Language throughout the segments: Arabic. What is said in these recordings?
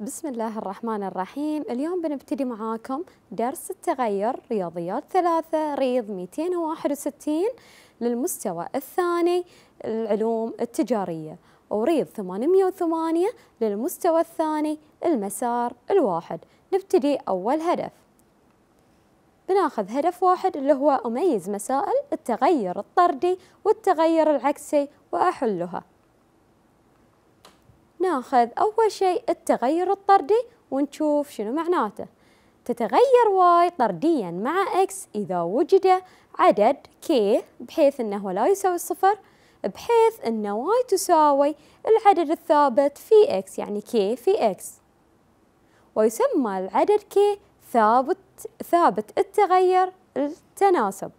بسم الله الرحمن الرحيم اليوم بنبتدي معاكم درس التغير رياضيات ثلاثة ريض 261 للمستوى الثاني العلوم التجارية وريض 808 للمستوى الثاني المسار الواحد نبتدي أول هدف بناخذ هدف واحد اللي هو أميز مسائل التغير الطردي والتغير العكسي وأحلها ناخذ أول شيء التغير الطردي ونشوف شنو معناته تتغير واي طرديا مع اكس إذا وجد عدد k بحيث أنه لا يساوي الصفر بحيث أن واي تساوي العدد الثابت في x يعني k في x ويسمى العدد k ثابت ثابت التغير التناسب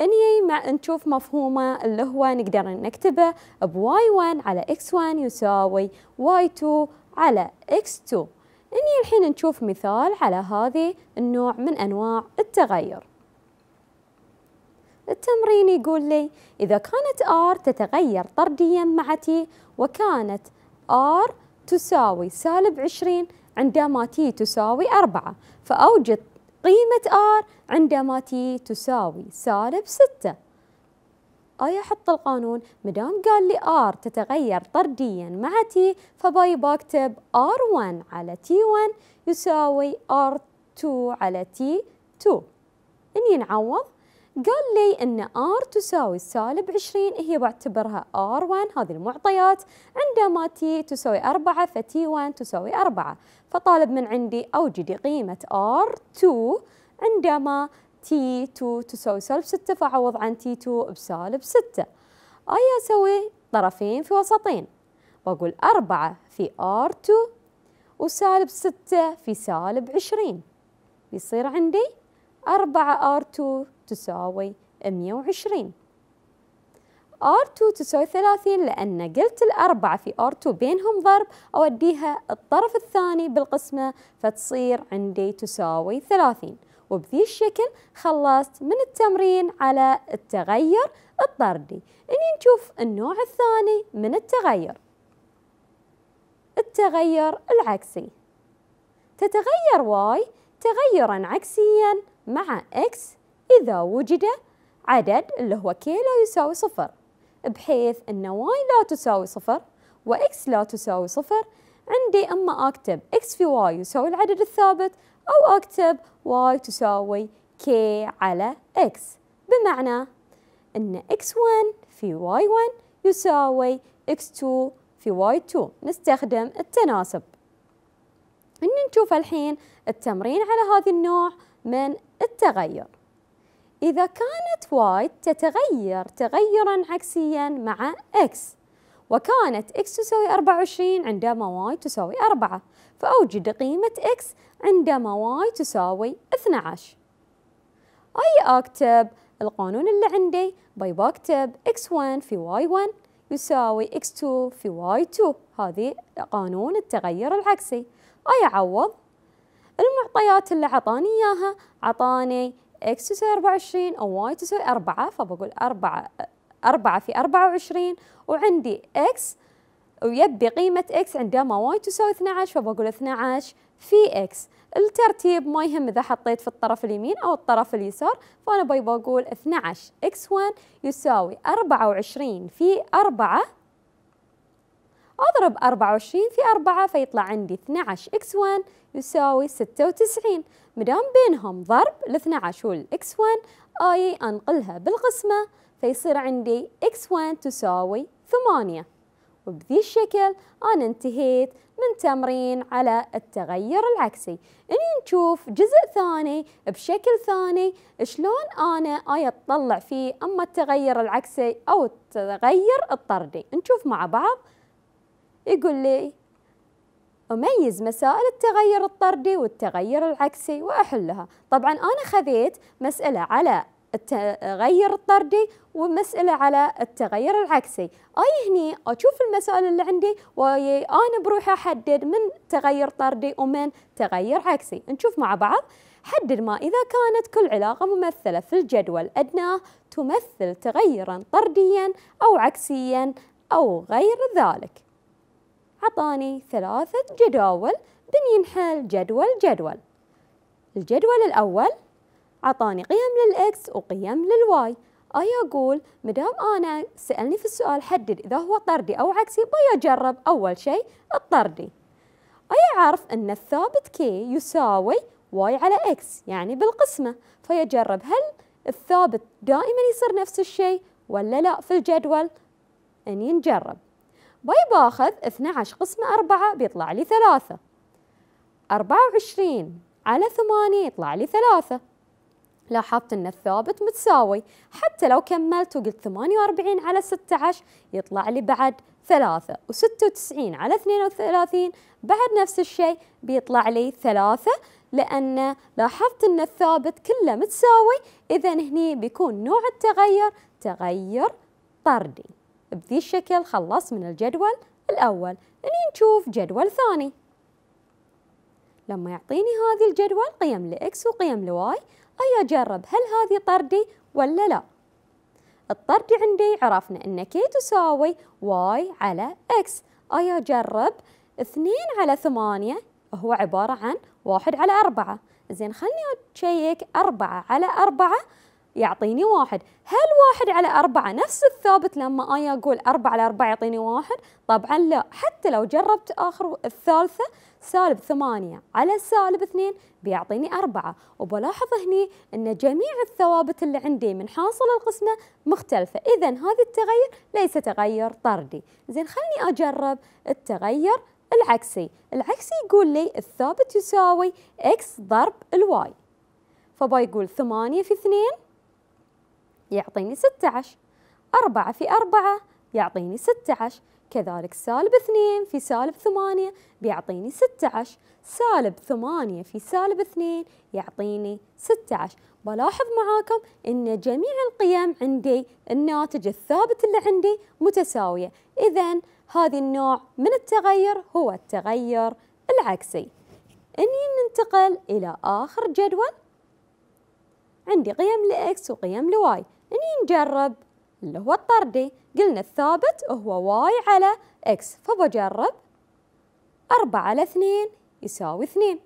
اني مع نشوف مفهومه اللي هو نقدر نكتبه بواي 1 على اكس 1 يساوي واي 2 على اكس 2 اني الحين نشوف مثال على هذه النوع من انواع التغير التمرين يقول لي إذا كانت R تتغير طرديا مع T وكانت R تساوي سالب 20 عندما T تساوي 4 فأوجد قيمة R عندما T تساوي سالب ستة آية حط القانون مدام قال لي R تتغير طرديا مع T فباي بكتب R1 على T1 يساوي R2 على T2 إني نعوض قال لي أن R تساوي سالب 20 هي بعتبرها R1 هذه المعطيات عندما T تساوي 4 ف-T1 تساوي 4 فطالب من عندي أوجدي قيمة R2 عندما T2 تساوي سالب 6 فعوض عن T2 بسالب 6 أي أسوي طرفين في وسطين وأقول 4 في R2 وسالب 6 في سالب 20 بيصير عندي 4 R2 تساوي 120 R2 تساوي 30 لأن قلت الأربعة في R2 بينهم ضرب أوديها الطرف الثاني بالقسمة فتصير عندي تساوي 30 وبذي الشكل خلصت من التمرين على التغير الطردي إني نشوف النوع الثاني من التغير التغير العكسي تتغير Y تغيرا عكسيا مع X إذا وجد عدد اللي هو K لا يساوي صفر بحيث أن Y لا تساوي صفر و x لا تساوي صفر عندي أما أكتب x في y يساوي العدد الثابت أو أكتب y تساوي k على x بمعنى أن أن 1 في y 1 يساوي x 2 في y 2 نستخدم التناسب إن نشوف الحين التمرين على هذا النوع من التغير إذا كانت y تتغير تغيرا عكسيا مع x وكانت x تساوي 24 عندما y تساوي 4 فأوجد قيمة x عندما y تساوي 12 أي أكتب القانون اللي عندي باي بكتب x1 في y1 يساوي x2 في y2 هذه قانون التغير العكسي أي أعوض المعطيات اللي عطاني إياها عطاني اكس تساوي 24 او واي تساوي 4 فبقول 4 4 في 24 وعندي اكس ويبي قيمة اكس عندما واي تساوي 12 فبقول 12 في اكس الترتيب ما يهم اذا حطيت في الطرف اليمين او الطرف اليسار فانا بقول 12 اكس 1 يساوي 24 في 4 أضرب 24 في 4 فيطلع عندي 12 إكس 1 يساوي 96 مدام بينهم ضرب الـ 12 وال x 1 آي أنقلها بالقسمة فيصير عندي x 1 تساوي 8 وبذي الشكل أنا انتهيت من تمرين على التغير العكسي إني نشوف جزء ثاني بشكل ثاني شلون أنا آي أطلع فيه أما التغير العكسي أو التغير الطردي نشوف مع بعض يقول لي أميز مسائل التغير الطردي والتغير العكسي وأحلها طبعا أنا خذيت مسألة على التغير الطردي ومسألة على التغير العكسي أي هني أشوف المسائل اللي عندي وأنا بروح أحدد من تغير طردي ومن تغير عكسي نشوف مع بعض حدد ما إذا كانت كل علاقة ممثلة في الجدول أدناه تمثل تغيرا طرديا أو عكسيا أو غير ذلك عطاني ثلاثة جداول بنينحل جدول جدول الجدول الأول عطاني قيم للإكس وقيم للواي أي أقول مدام أنا سألني في السؤال حدد إذا هو طردي أو عكسي بيجرب أول شيء الطردي أي أعرف أن الثابت كي يساوي واي على إكس يعني بالقسمة فيجرب هل الثابت دائما يصير نفس الشيء ولا لا في الجدول أن ينجرب باخذ 12 قسمة 4 بيطلع لي 3 24 على 8 يطلع لي 3 لاحظت ان الثابت متساوي حتى لو كملت وقلت 48 على 16 يطلع لي بعد 3 و96 على 32 بعد نفس الشيء بيطلع لي 3 لأن لاحظت أن الثابت كله متساوي إذا هني بيكون نوع التغير تغير طردي بذي الشكل خلص من الجدول الأول إني نشوف جدول ثاني لما يعطيني هذه الجدول قيم لإكس وقيم لواي أي أجرب هل هذه طردي ولا لا الطردي عندي عرفنا أن كي تساوي واي على إكس أي أجرب اثنين على ثمانية هو عبارة عن واحد على أربعة زين خلني أشيك أربعة على أربعة يعطيني واحد هل واحد على أربعة نفس الثابت لما أنا أقول أربعة على أربعة يعطيني واحد طبعا لا حتى لو جربت آخر الثالثة سالب ثمانية على سالب اثنين بيعطيني أربعة وبلاحظ هني أن جميع الثوابت اللي عندي من حاصل القسمة مختلفة إذا هذا التغير ليس تغير طردي زين خلني أجرب التغير العكسي العكسي يقول لي الثابت يساوي x ضرب الواي فبا يقول ثمانية في اثنين يعطيني 16 4 في 4 يعطيني 16 كذلك سالب 2 في سالب 8 بيعطيني 16 سالب 8 في سالب 2 يعطيني 16 بلاحظ معاكم أن جميع القيم عندي الناتج الثابت اللي عندي متساوية إذا هذا النوع من التغير هو التغير العكسي إني ننتقل إلى آخر جدول عندي قيم لإكس وقيم لواي اني نجرب اللي هو الطردي قلنا الثابت هو واي على اكس فبجرب أربعة على اثنين يساوي اثنين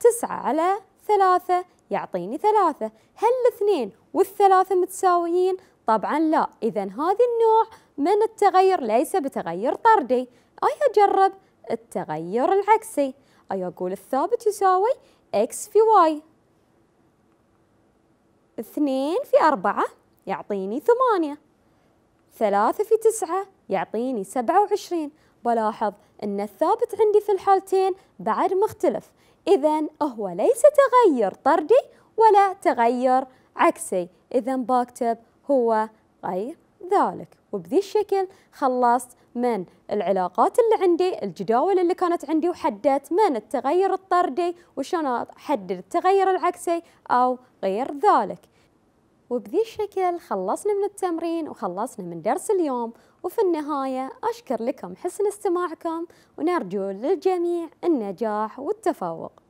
تسعة على ثلاثة يعطيني ثلاثة هل الاثنين والثلاثة متساويين؟ طبعا لا إذا هذا النوع من التغير ليس بتغير طردي أي أجرب التغير العكسي أي أقول الثابت يساوي إكس في واي اثنين في أربعة يعطيني ثمانية ثلاثة في تسعة يعطيني سبعة وعشرين بلاحظ أن الثابت عندي في الحالتين بعد مختلف إذا هو ليس تغير طردي ولا تغير عكسي إذا بكتب هو غير ذلك وبذي الشكل خلصت من العلاقات اللي عندي الجداول اللي كانت عندي وحددت من التغير الطردي وشان أحدد التغير العكسي أو غير ذلك وبذي الشكل خلصنا من التمرين وخلصنا من درس اليوم وفي النهاية أشكر لكم حسن استماعكم ونرجو للجميع النجاح والتفوق